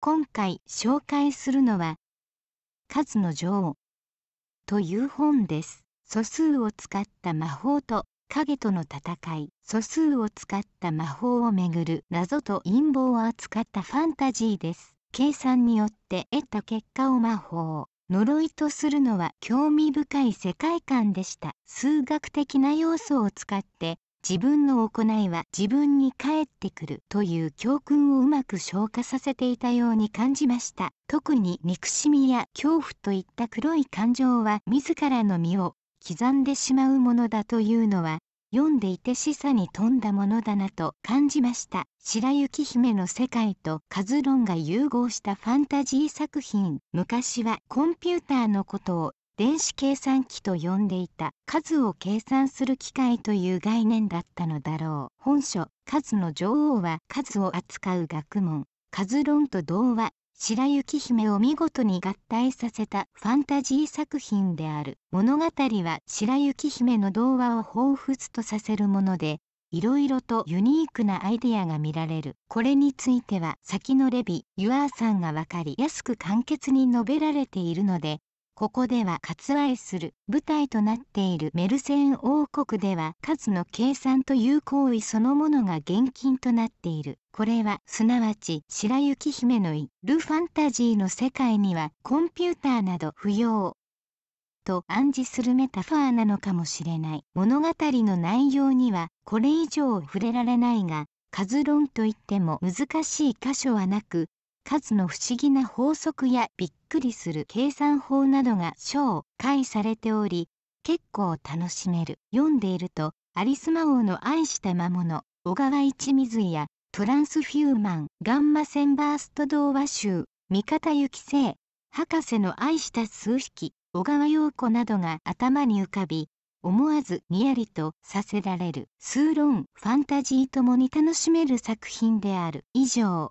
今回紹介するのは「数の女王」という本です。素数を使った魔法と影との戦い素数を使った魔法をめぐる謎と陰謀を扱ったファンタジーです。計算によって得た結果を魔法呪いとするのは興味深い世界観でした数学的な要素を使って自分の行いは自分に返ってくるという教訓をうまく消化させていたように感じました特に憎しみや恐怖といった黒い感情は自らの身を刻んでしまうものだというのは読んでいて示唆に富んだものだなと感じました白雪姫の世界とカズロンが融合したファンタジー作品昔はコンピューターのことを電子計算機と呼んでいた数を計算する機械という概念だったのだろう本書「数の女王」は数を扱う学問数論と童話白雪姫を見事に合体させたファンタジー作品である物語は白雪姫の童話を彷彿とさせるものでいろいろとユニークなアイデアが見られるこれについては先のレビ・ユアーさんが分かりやすく簡潔に述べられているのでここでは割愛する舞台となっているメルセン王国では数の計算という行為そのものが現金となっているこれはすなわち白雪姫のいるファンタジーの世界にはコンピューターなど不要と暗示するメタファーなのかもしれない物語の内容にはこれ以上触れられないが数論といっても難しい箇所はなく数の不思議な法則やびっくりする計算法などが紹介されており結構楽しめる読んでいるとアリス魔王の愛した魔物小川一水やトランスフューマンガンマ線バースト童話集三方行紀生博士の愛した数匹小川陽子などが頭に浮かび思わずにやりとさせられる数論ファンタジーともに楽しめる作品である以上